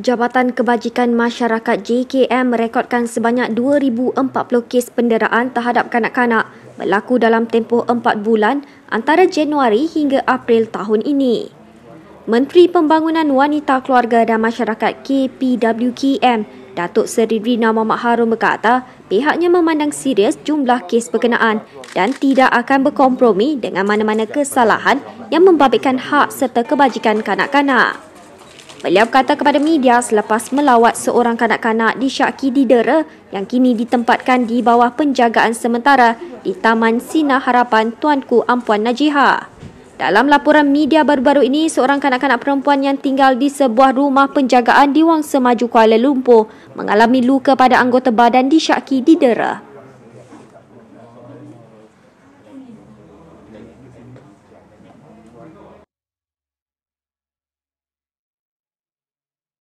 Jabatan Kebajikan Masyarakat JKM merekodkan sebanyak 2,040 kes penderaan terhadap kanak-kanak berlaku dalam tempoh 4 bulan antara Januari hingga April tahun ini. Menteri Pembangunan Wanita Keluarga dan Masyarakat KPWKM, Datuk Seri Rina Mohd Harun berkata pihaknya memandang serius jumlah kes berkenaan dan tidak akan berkompromi dengan mana-mana kesalahan yang membabitkan hak serta kebajikan kanak-kanak. Beliau berkata kepada media selepas melawat seorang kanak-kanak di disyaki Dera yang kini ditempatkan di bawah penjagaan sementara di Taman Sina Harapan Tuanku Ampuan Najiha. Dalam laporan media baru-baru ini, seorang kanak-kanak perempuan yang tinggal di sebuah rumah penjagaan di Wangsa Maju Kuala Lumpur mengalami luka pada anggota badan di disyaki Dera.